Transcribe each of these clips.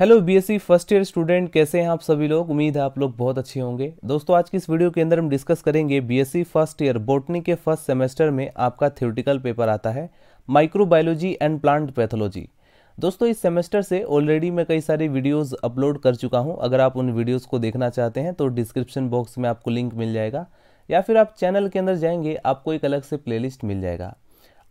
hello BSc first year student कैसे हैं आप सभी लोग उम्मीद है आप लोग बहुत अच्छे होंगे दोस्तों आज की इस वीडियो के अंदर हम डिस्कस करेंगे बीएससी फर्स्ट ईयर बोटनी के फर्स्ट सेमेस्टर में आपका थ्योरेटिकल पेपर आता है माइक्रोबायोलॉजी एंड प्लांट पैथोलॉजी दोस्तों इस सेमेस्टर से ऑलरेडी मैं कई सारी वीडियोस अपलोड कर चुका हूं अगर आप उन वीडियोस को देखना चाहते हैं तो डिस्क्रिप्शन बॉक्स में आपको लिंक मिल जाएगा या फिर आप चैनल के अंदर जाएंगे आपको एक अलग से प्लेलिस्ट मिल जाएगा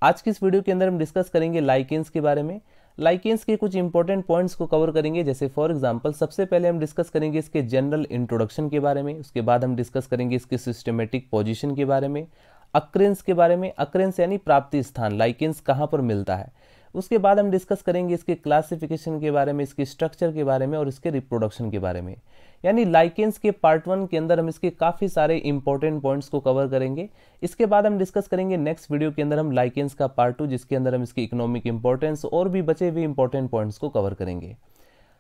आज की इस वीडियो के अंदर हम डिस्कस करेंगे लाइकेंस के बारे में लाइकेंस के कुछ इंपॉर्टेंट पॉइंट्स को कवर करेंगे जैसे फॉर एग्जाम्पल सबसे पहले हम डिस्कस करेंगे इसके जनरल इंट्रोडक्शन के बारे में उसके बाद हम डिस्कस करेंगे इसके सिस्टमेटिक पोजिशन के बारे में अक्रेंस के बारे में अक्रेंस यानी प्राप्ति स्थान लाइकेंस कहाँ पर मिलता है उसके बाद हम डिस्कस करेंगे इसके क्लासिफिकेशन के बारे में इसके स्ट्रक्चर के बारे में और इसके रिप्रोडक्शन के बारे में यानी लाइकेंस के पार्ट वन के अंदर हम इसके काफ़ी सारे इंपॉर्टेंट पॉइंट्स को कवर करेंगे इसके बाद हम डिस्कस करेंगे नेक्स्ट वीडियो के अंदर हम लाइकेंस का पार्ट टू जिसके अंदर हम इसकी इकोनॉमिक इंपॉर्टेंस और भी बचे हुए इंपॉर्टेंट पॉइंट्स को कवर करेंगे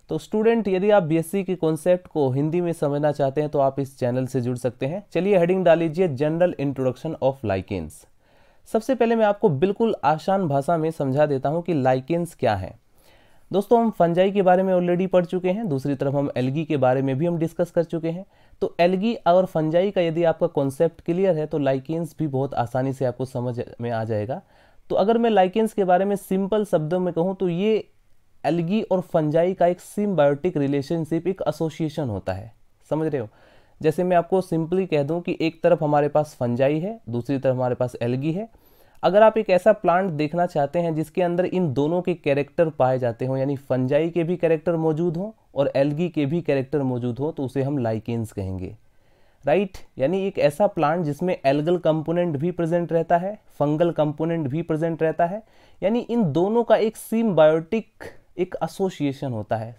तो स्टूडेंट यदि आप बीएससी के कॉन्सेप्ट को हिंदी में समझना चाहते हैं तो आप इस चैनल से जुड़ सकते हैं चलिए हेडिंग डाल लीजिए जनरल इंट्रोडक्शन ऑफ लाइकेंस सबसे पहले मैं आपको बिल्कुल आसान भाषा में समझा देता हूँ कि लाइकेंस क्या है दोस्तों हम फंजाई के बारे में ऑलरेडी पढ़ चुके हैं दूसरी तरफ हम एलगी के बारे में भी हम डिस्कस कर चुके हैं तो एलगी और फंजाई का यदि आपका कॉन्सेप्ट क्लियर है तो लाइकेंस भी बहुत आसानी से आपको समझ में आ जाएगा तो अगर मैं लाइकेंस के बारे में सिंपल शब्दों में कहूँ तो ये एलगी और फंजाई का एक सिम्बायोटिक रिलेशनशिप एक एसोसिएशन होता है समझ रहे हो जैसे मैं आपको सिंपली कह दूं कि एक तरफ हमारे पास फंजाई है दूसरी तरफ हमारे पास एलगी है अगर आप एक ऐसा प्लांट देखना चाहते हैं जिसके अंदर इन दोनों के कैरेक्टर पाए जाते हों यानी फंजाई के भी कैरेक्टर मौजूद हों और एलगी के भी कैरेक्टर मौजूद हों तो उसे हम लाइकेंस कहेंगे राइट यानी एक ऐसा प्लांट जिसमें एल्गल कंपोनेंट भी प्रेजेंट रहता है फंगल कंपोनेंट भी प्रेजेंट रहता है यानी इन दोनों का एक सिम्बायोटिक एक एसोसिएशन होता है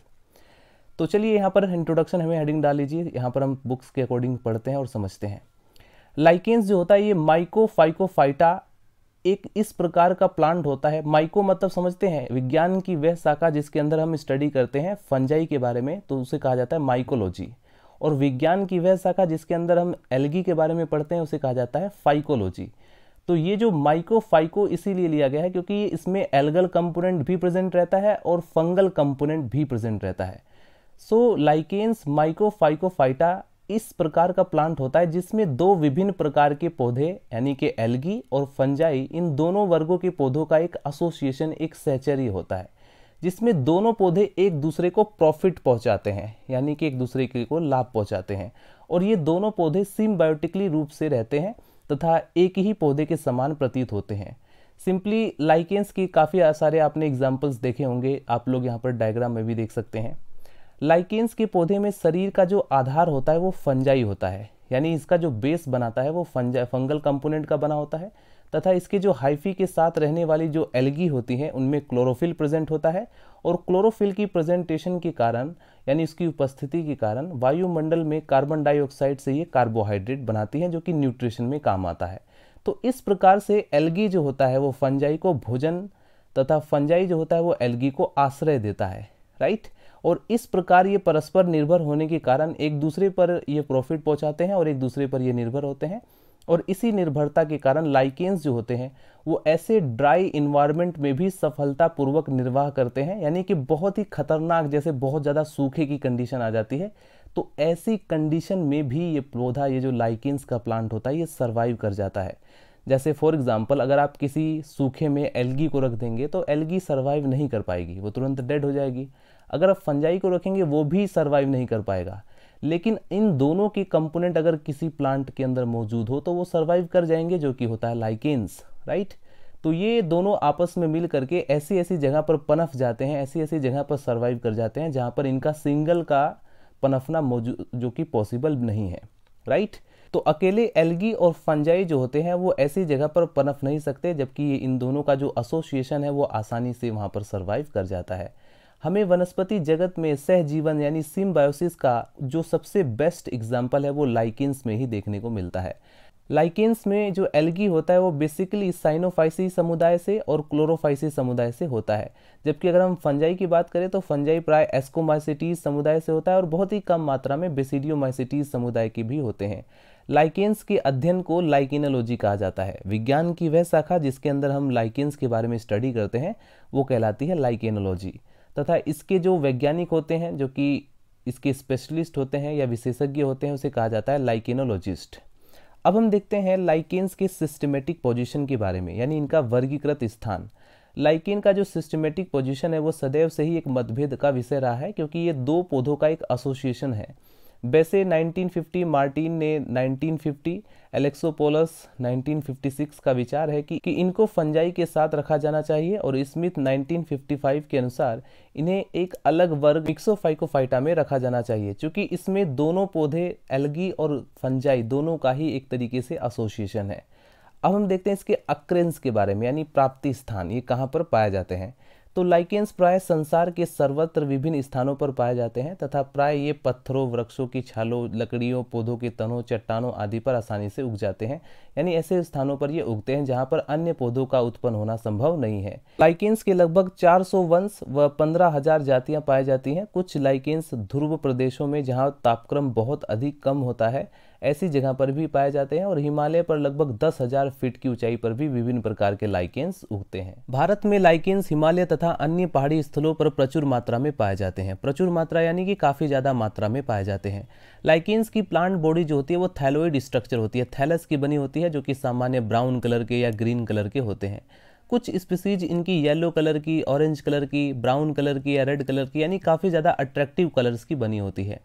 तो चलिए यहाँ पर इंट्रोडक्शन हमें हेडिंग डाल लीजिए यहाँ पर हम बुक्स के अकॉर्डिंग पढ़ते हैं और समझते हैं लाइकेंस जो होता है ये माइकोफाइकोफाइटा एक इस प्रकार का प्लांट होता है माइको मतलब समझते हैं विज्ञान की वह शाखा जिसके अंदर हम स्टडी करते हैं फंजाई के बारे में तो उसे कहा जाता है माइकोलॉजी और विज्ञान की वह शाखा जिसके अंदर हम एलगी के बारे में पढ़ते हैं उसे कहा जाता है फाइकोलॉजी तो ये जो माइको फाइको इसीलिए लिया गया है क्योंकि इसमें एल्गल कंपोनेंट भी प्रेजेंट रहता है और फंगल कंपोनेंट भी प्रेजेंट रहता है सो लाइकेन्स माइकोफाइकोफाइटा इस प्रकार का प्लांट होता है जिसमें दो विभिन्न प्रकार के पौधे यानी कि एल्गी और फंजाई इन दोनों वर्गों के पौधों का एक एसोसिएशन एक सहचरी होता है जिसमें दोनों पौधे एक दूसरे को प्रॉफिट पहुंचाते हैं यानी कि एक दूसरे के को लाभ पहुंचाते हैं और ये दोनों पौधे सिम्बायोटिकली रूप से रहते हैं तथा एक ही पौधे के समान प्रतीत होते हैं सिंपली लाइकेंस की काफ़ी सारे आपने एग्जाम्पल्स देखे होंगे आप लोग यहाँ पर डायग्राम में भी देख सकते हैं लाइकेंस के पौधे में शरीर का जो आधार होता है वो फंजाई होता है यानी इसका जो बेस बनाता है वो फंजा फंगल कंपोनेंट का बना होता है तथा इसके जो हाइफी के साथ रहने वाली जो एलगी होती हैं उनमें क्लोरोफिल प्रेजेंट होता है और क्लोरोफिल की प्रेजेंटेशन के कारण यानी उसकी उपस्थिति के कारण वायुमंडल में कार्बन डाइऑक्साइड से ये कार्बोहाइड्रेट बनाती हैं जो कि न्यूट्रिशन में काम आता है तो इस प्रकार से एलगी जो होता है वो फंजाई को भोजन तथा फंजाई जो होता है वो एलगी को आश्रय देता है राइट और इस प्रकार ये परस्पर निर्भर होने के कारण एक दूसरे पर ये प्रॉफिट पहुंचाते हैं और एक दूसरे पर ये निर्भर होते हैं और इसी निर्भरता के कारण लाइकेंस जो होते हैं वो ऐसे ड्राई इन्वायरमेंट में भी सफलतापूर्वक निर्वाह करते हैं यानी कि बहुत ही खतरनाक जैसे बहुत ज़्यादा सूखे की कंडीशन आ जाती है तो ऐसी कंडीशन में भी ये पौधा ये जो लाइकेंस का प्लांट होता है ये सर्वाइव कर जाता है जैसे फॉर एग्जाम्पल अगर आप किसी सूखे में एलगी को रख देंगे तो एलगी सर्वाइव नहीं कर पाएगी वो तुरंत डेड हो जाएगी अगर आप फंजाई को रखेंगे वो भी सर्वाइव नहीं कर पाएगा लेकिन इन दोनों के कंपोनेंट अगर किसी प्लांट के अंदर मौजूद हो तो वो सर्वाइव कर जाएंगे जो कि होता है लाइकेंस राइट तो ये दोनों आपस में मिल करके ऐसी ऐसी जगह पर पनफ जाते हैं ऐसी ऐसी जगह पर सर्वाइव कर जाते हैं जहाँ पर इनका सिंगल का पनफना मौजूद जो कि पॉसिबल नहीं है राइट तो अकेले एलगी और फंजाई जो होते हैं वो ऐसी जगह पर पनफ नहीं सकते जबकि ये इन दोनों का जो एसोसिएशन है वो आसानी से वहाँ पर सर्वाइव कर जाता है हमें वनस्पति जगत में सहजीवन यानी सिम्बायोसिस का जो सबसे बेस्ट एग्जाम्पल है वो लाइकेंस में ही देखने को मिलता है लाइकेंस में जो एल्गी होता है वो बेसिकली साइनोफाइसी समुदाय से और क्लोरोफाइसी समुदाय से होता है जबकि अगर हम फंजाई की बात करें तो फंजाई प्राय एस्कोमाइसिटीज समुदाय से होता है और बहुत ही कम मात्रा में बेसिडियोमाइसिटीज समुदाय के भी होते हैं लाइकेंस के अध्ययन को लाइकिनोलॉजी कहा जाता है विज्ञान की वह शाखा जिसके अंदर हम लाइकेंस के बारे में स्टडी करते हैं वो कहलाती है लाइकेनोलॉजी तथा इसके जो वैज्ञानिक होते हैं जो कि इसके स्पेशलिस्ट होते हैं या विशेषज्ञ होते हैं उसे कहा जाता है लाइकेनोलॉजिस्ट अब हम देखते हैं लाइकेन्स के सिस्टमेटिक पोजिशन के बारे में यानी इनका वर्गीकृत स्थान लाइकेन का जो सिस्टमेटिक पोजिशन है वो सदैव से ही एक मतभेद का विषय रहा है क्योंकि ये दो पौधों का एक एसोसिएशन है वैसे 1950 मार्टिन ने 1950 एलेक्सोपोलस 1956 का विचार है कि, कि इनको फंजाई के साथ रखा जाना चाहिए और स्मिथ 1955 के अनुसार इन्हें एक अलग वर्ग मिक्सोफाइकोफाइटा में रखा जाना चाहिए क्योंकि इसमें दोनों पौधे एलगी और फंजाई दोनों का ही एक तरीके से एसोसिएशन है अब हम देखते हैं इसके अक्रेंस के बारे में यानी प्राप्ति स्थान ये कहाँ पर पाए जाते हैं तो लाइकेंस प्राय संसार के सर्वत्र विभिन्न स्थानों पर पाए जाते हैं तथा प्राय ये पत्थरों वृक्षों की छालों लकड़ियों पौधों के तनों चट्टानों आदि पर आसानी से उग जाते हैं यानी ऐसे स्थानों पर ये उगते हैं जहां पर अन्य पौधों का उत्पन्न होना संभव नहीं है लाइकेंस के लगभग 400 वंश व हजार जातियां पाई जाती हैं कुछ लाइकेंस ध्रुव प्रदेशों में जहाँ तापक्रम बहुत अधिक कम होता है ऐसी जगह पर भी पाए जाते हैं और हिमालय पर लगभग दस हजार फीट की ऊंचाई पर भी विभिन्न प्रकार के लाइकेन्स उगते हैं भारत में लाइकेन्स हिमालय तथा अन्य पहाड़ी स्थलों पर प्रचुर मात्रा में पाए जाते हैं प्रचुर मात्रा यानी कि काफ़ी ज़्यादा मात्रा में पाए जाते हैं लाइकेन्स की प्लांट बॉडी जो होती है वो थैलोइड स्ट्रक्चर होती है थैलस की बनी होती है जो कि सामान्य ब्राउन कलर के या ग्रीन कलर के होते हैं कुछ स्पीसीज इनकी येलो कलर की ऑरेंज कलर की ब्राउन कलर की या रेड कलर की यानी काफ़ी ज़्यादा अट्रैक्टिव कलर्स की बनी होती है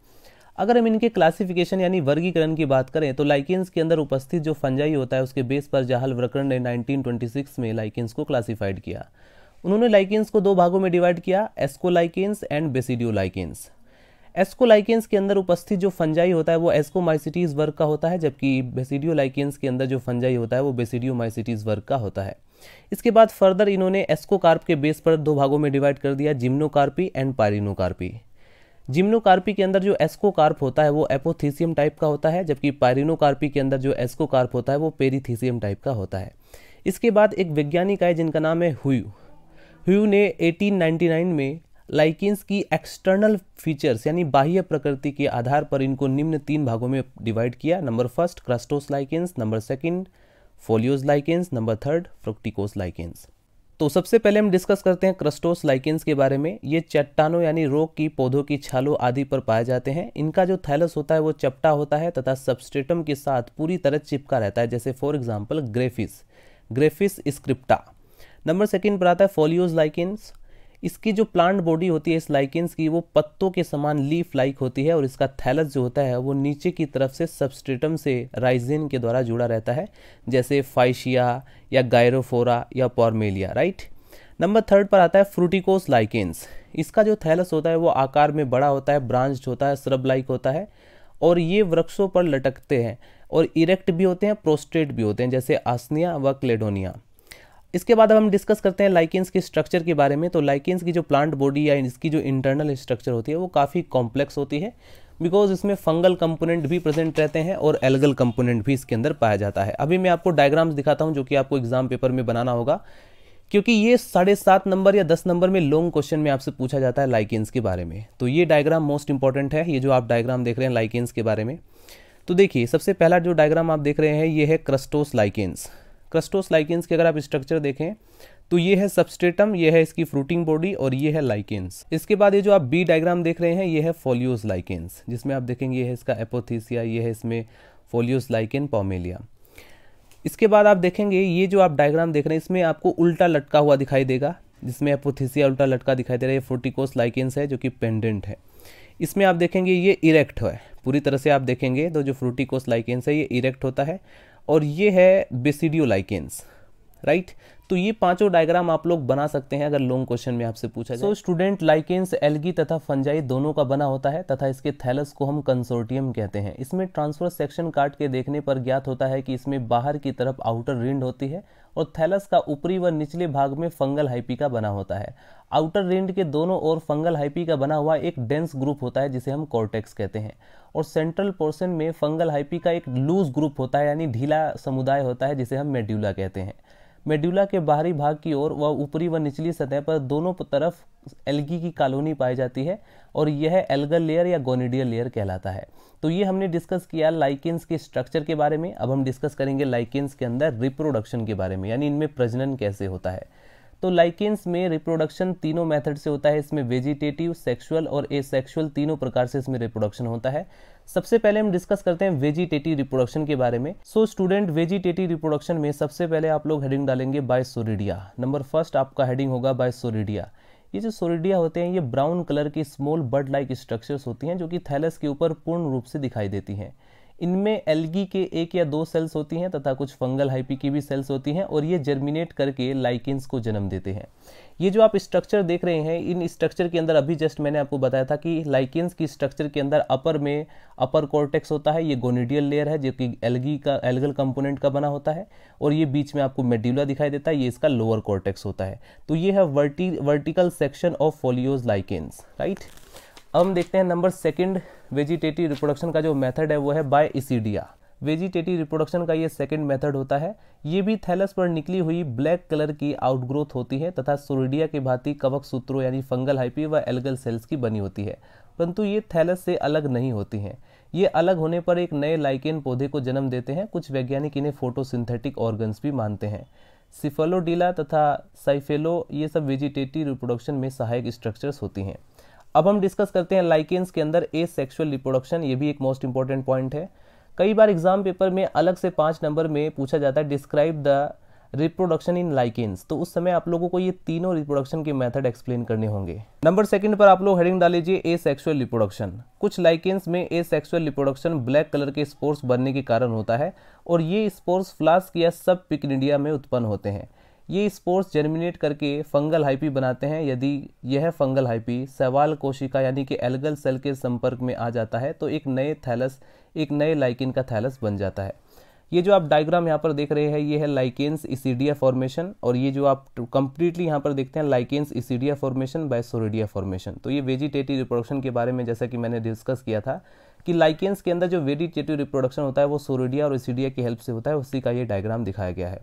अगर हम इनके क्लासिफिकेशन यानी वर्गीकरण की बात करें तो लाइकेंस के अंदर उपस्थित जो फंजाई होता है उसके बेस पर जाहल व्रकरण ने 1926 में लाइकेंस को क्लासिफाइड किया उन्होंने लाइकेंस को दो भागों में डिवाइड किया एस्कोलाइकेंस एंड बेसिडियोलाइकेंस एस्कोलाइकेंस के अंदर उपस्थित जो फंजाई होता है वो एस्कोमाइसिटीज वर्ग का होता है जबकि बेसिडियोलाइकेंस के अंदर जो फंजाई होता है वो बेसिडियोमाइसिटीज वर्ग का होता है इसके बाद फर्दर इन्होंने एस्कोकार्प के बेस पर दो भागों में डिवाइड कर दिया जिम्नोकार्पी एंड पारिनोकार्पी जिम्नोकार्पी के अंदर जो एस्कोकार्प होता है वो एपोथीसियम टाइप का होता है जबकि पायरिनोकार्पी के अंदर जो एस्कोकार्प होता है वो पेरीथीसियम टाइप का होता है इसके बाद एक वैज्ञानिक आए जिनका नाम है हुयू ह्यू ने 1899 में लाइकिन्स की एक्सटर्नल फीचर्स यानी बाह्य प्रकृति के आधार पर इनको निम्न तीन भागों में डिवाइड किया number first crustose lichens number second foliose lichens number third fruticose lichens तो सबसे पहले हम डिस्कस करते हैं क्रस्टोस लाइकेंस के बारे में ये चट्टानों यानी रोग की पौधों की छालों आदि पर पाए जाते हैं इनका जो थैलस होता है वो चपटा होता है तथा सबस्टेटम के साथ पूरी तरह चिपका रहता है जैसे for example graphis graphis scripta number second पर आता है फोलियोज लाइकेंस इसकी जो प्लांट बॉडी होती है इस लाइकेंस की वो पत्तों के समान लीफ लाइक होती है और इसका थैलस जो होता है वो नीचे की तरफ से सबस्ट्रेटम से राइजिन के द्वारा जुड़ा रहता है जैसे फाइशिया या गायरोफोरा या पॉर्मेलिया राइट नंबर थर्ड पर आता है फ्रूटिकोस लाइकेंस इसका जो थैलस होता है वो आकार में बड़ा होता है ब्रांच होता है स्रब लाइक होता है और ये वृक्षों पर लटकते हैं और इरेक्ट भी होते हैं प्रोस्ट्रेट भी होते हैं जैसे आसनिया व क्लेडोनिया इसके बाद अब हम डिस्कस करते हैं लाइकेंस के स्ट्रक्चर के बारे में तो लाइकेंस की जो प्लांट बॉडी या इसकी जो इंटरनल स्ट्रक्चर होती है वो काफ़ी कॉम्प्लेक्स होती है बिकॉज इसमें फंगल कंपोनेंट भी प्रेजेंट रहते हैं और एलगल कंपोनेंट भी इसके अंदर पाया जाता है अभी मैं आपको डायग्राम्स दिखाता हूँ जो कि आपको एग्जाम पेपर में बनाना होगा क्योंकि ये साढ़े सात नंबर या दस नंबर में लॉन्ग क्वेश्चन में आपसे पूछा जाता है लाइकेंस के बारे में तो ये डायग्राम मोस्ट इंपॉर्टेंट है ये जो आप डायग्राम देख रहे हैं लाइकेंस के बारे में तो देखिए सबसे पहला जो डायग्राम आप देख रहे हैं ये है क्रस्टोस लाइकेंस क्रस्टोस लाइकेंस के अगर आप स्ट्रक्चर देखें तो ये है सबस्टेटम ये है इसकी फ्रूटिंग बॉडी और ये है लाइकेंस इसके बाद ये जो आप बी डायग्राम देख रहे हैं ये है फोलियोस लाइकेंस जिसमें आप देखेंगे ये है इसका एपोथीसिया ये है इसमें फोलियोस लाइकेन पॉमेलिया इसके बाद आप देखेंगे ये जो आप डायग्राम देख रहे हैं इसमें आपको उल्टा लटका हुआ दिखाई देगा जिसमें एपोथीसिया उल्टा लटका दिखाई दे रहा है ये फोर्टिकोस लाइकेंस है जो कि पेंडेंट है इसमें आप देखेंगे ये इरेक्ट है पूरी तरह से आप देखेंगे तो जो फ्रूटिकोस लाइकेंस है ये इरेक्ट होता है और ये है बेसिडियो लाइकेंस राइट तो ये पांचों डायग्राम आप लोग बना सकते हैं अगर लॉन्ग क्वेश्चन में आपसे पूछा जाए तो स्टूडेंट लाइकेंस एलगी तथा फंजाई दोनों का बना होता है तथा इसके थैलस को हम कंसोर्टियम कहते हैं इसमें ट्रांसफर सेक्शन काट के देखने पर ज्ञात होता है कि इसमें बाहर की तरफ आउटर रिंड होती है और थैलस का ऊपरी व निचले भाग में फंगल हाइपी का बना होता है आउटर रिंड के दोनों ओर फंगल हाइपी का बना हुआ एक डेंस ग्रुप होता है जिसे हम कॉर्टेक्स कहते हैं और सेंट्रल पोर्शन में फंगल हाइपी का एक लूज ग्रुप होता है यानी ढीला समुदाय होता है जिसे हम मेड्यूला कहते हैं मेड्यूला के बाहरी भाग की ओर व ऊपरी व निचली सतह पर दोनों तरफ एल्गी की कॉलोनी पाई जाती है और यह एल्गल लेयर या गोनिडियल लेयर कहलाता है तो ये हमने डिस्कस किया लाइकेंस के स्ट्रक्चर के बारे में अब हम डिस्कस करेंगे लाइकेंस के अंदर रिप्रोडक्शन के बारे में यानी इनमें प्रजनन कैसे होता है तो लाइकेंस में रिप्रोडक्शन तीनों मेथड से होता है इसमें वेजिटेटिव सेक्सुअल और एसेक्सुअल तीनों प्रकार से इसमें रिप्रोडक्शन होता है सबसे पहले हम डिस्कस करते हैं वेजिटेटिव रिप्रोडक्शन के बारे में सो स्टूडेंट वेजिटेटिव रिप्रोडक्शन में सबसे पहले आप लोग हेडिंग डालेंगे बाय सोरिडिया नंबर फर्स्ट आपका हेडिंग होगा बाय सोरिडिया ये जो सोरिडिया होते हैं ये ब्राउन कलर की स्मॉल बर्ड लाइक स्ट्रक्चर्स होती हैं जो कि थैलस के ऊपर पूर्ण रूप से दिखाई देती हैं इनमें एलगी के एक या दो सेल्स होती हैं तथा कुछ फंगल हाइपी की भी सेल्स होती हैं और ये जर्मिनेट करके लाइकिन्स को जन्म देते हैं ये जो आप स्ट्रक्चर देख रहे हैं इन स्ट्रक्चर के अंदर अभी जस्ट मैंने आपको बताया था कि लाइकिन्स की स्ट्रक्चर के अंदर अपर में अपर कॉर्टेक्स होता है ये गोनिडियल लेयर है जो कि एलगी का एलगल कंपोनेंट का बना होता है और ये बीच में आपको मेड्यूला दिखाई देता है ये इसका लोअर कॉर्टेक्स होता है तो ये है verti vertical section of foliose lichens right अब हम देखते हैं नंबर सेकंड वेजिटेटिव रिप्रोडक्शन का जो मेथड है वो है बाय इसीडिया वेजिटेटिव रिप्रोडक्शन का ये सेकंड मेथड होता है ये भी थैलस पर निकली हुई ब्लैक कलर की आउटग्रोथ होती है तथा सोरिडिया की भांति कवक सूत्रों यानी फंगल हाइपी व एल्गल सेल्स की बनी होती है परंतु ये थैलस से अलग नहीं होती हैं ये अलग होने पर एक नए लाइकेन पौधे को जन्म देते हैं कुछ वैज्ञानिक इन्हें फोटोसिंथेटिक ऑर्गन्स भी मानते हैं सिफलोडीला तथा साइफेलो ये सब वेजिटेटिव रिप्रोडक्शन में सहायक स्ट्रक्चर्स होती हैं अब हम डिस्कस करते हैं लाइकेंस के अंदर ए सेक्शुअल रिप्रोडक्शन ये भी एक मोस्ट इंपॉर्टेंट पॉइंट है कई बार एग्जाम पेपर में अलग से पांच नंबर में पूछा जाता है describe the reproduction in lichens तो उस समय आप लोगों को ये तीनों रिप्रोडक्शन के मेथड एक्सप्लेन करने होंगे नंबर सेकंड पर आप लोग हेडिंग डाल लीजिए ए सेक्सुअल रिप्रोडक्शन कुछ लाइकेंस में asexual reproduction black colour के स्पोर्स बनने के कारण होता है और ये स्पोर्स फ्लास्क या सब पिकनिडिया में उत्पन्न होते हैं ये स्पोर्स जर्मिनेट करके फंगल हाइपी बनाते हैं यदि यह फंगल हाइपी सवाल कोशिका यानी कि एल्गल सेल के संपर्क में आ जाता है तो एक नए थैलस एक नए लाइकिन का थैलस बन जाता है ये जो आप डायग्राम यहाँ पर देख रहे हैं ये है लाइकेंस इसीडिया फॉर्मेशन और ये जो आप कंप्लीटली यहाँ पर देखते हैं lichens isidia formation by soredia formation तो ये वेजिटेटिव रिप्रोडक्शन के बारे में जैसा कि मैंने डिस्कस किया था कि लाइकेंस के अंदर जो वेजिटेटिव रिप्रोडक्शन होता है वो सोरेडिया और इसीडिया की हेल्प से होता है उसी का ये डायग्राम दिखाया गया है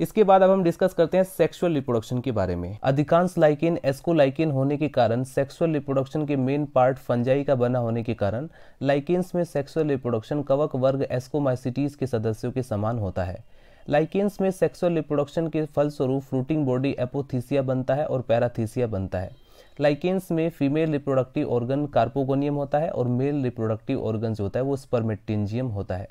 इसके बाद अब हम डिस्कस करते हैं सेक्सुअल रिप्रोडक्शन के बारे में अधिकांश लाइकिन एस्कोलाइकेन होने के कारण सेक्सुअल रिप्रोडक्शन के मेन पार्ट फंजाई का बना होने के कारण लाइकिन्स में सेक्सुअल रिप्रोडक्शन कवक वर्ग एस्कोमाइसिटीज के सदस्यों के समान होता है लाइकिन्स में सेक्सुअल रिप्रोडक्शन के फलस्वरूप फ्रूटिंग बॉडी एपोथीसिया बनता है और पैराथीसिया बनता है लाइकेंस में फीमेल रिप्रोडक्टिव ऑर्गन कार्पोगोनियम होता है और मेल रिप्रोडक्टिव ऑर्गन जो होता है वो स्पर्मेटिंजियम होता है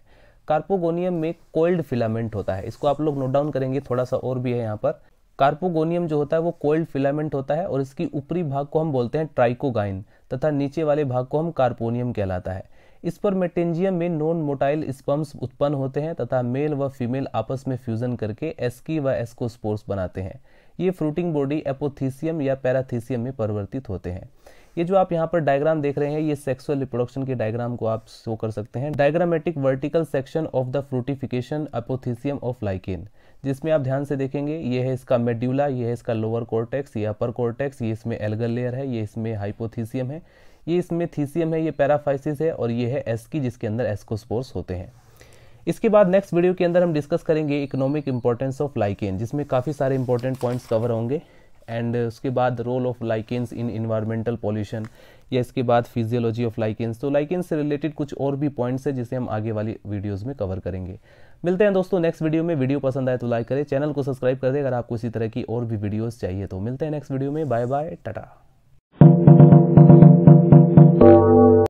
कार्पोगोनियम में कोल्ड फिलामेंट होता है इसको आप लोग नोट डाउन करेंगे थोड़ा सा और भी है यहाँ पर कार्पोगोनियम जो होता है वो कोल्ड फिलामेंट होता है और इसकी ऊपरी भाग को हम बोलते हैं ट्राइकोगाइन तथा नीचे वाले भाग को हम कार्पोनियम कहलाता है इस पर मेटेंजियम में नॉन मोटाइल स्पम्स उत्पन्न होते हैं तथा मेल व फीमेल आपस में फ्यूजन करके एस्की व एस्कोस्पोर्स बनाते हैं ये फ्रूटिंग बॉडी एपोथीसियम या पैराथीसियम में परिवर्तित होते हैं ये जो आप यहाँ पर डायग्राम देख रहे हैं ये सेक्सुअल रिप्रोडक्शन के डायग्राम को आप शो कर सकते हैं diagrammatic vertical section of the fructification apothecium of lichen जिसमें आप ध्यान से देखेंगे ये है इसका मेड्यूला ये है इसका लोअर कोर्टेक्स ये अपर कोर्टेक्स ये इसमें एल्गल लेयर है ये इसमें हाइपोथीसियम है ये इसमें थीसियम है ये पैराफाइसिस है और ये है एसकी जिसके अंदर एस्कोस्पोर्स होते हैं इसके बाद नेक्स्ट वीडियो के अंदर हम डिस्कस करेंगे इकोनॉमिक इंपॉर्टेंस ऑफ लाइकेन जिसमें काफ़ी सारे इंपॉर्टेंट पॉइंट्स कवर होंगे एंड उसके बाद role of lichens in environmental pollution या इसके बाद फिजियोलॉजी ऑफ लाइकेंस तो लाइकेंस से रिलेटेड कुछ और भी पॉइंट्स है जिसे हम आगे वाली वीडियोस में कवर करेंगे मिलते हैं दोस्तों नेक्स्ट वीडियो में वीडियो पसंद आए तो लाइक करें चैनल को सब्सक्राइब कर दें अगर आपको इसी तरह की और भी वीडियोज़ चाहिए तो मिलते हैं नेक्स्ट वीडियो में बाय बाय टाटा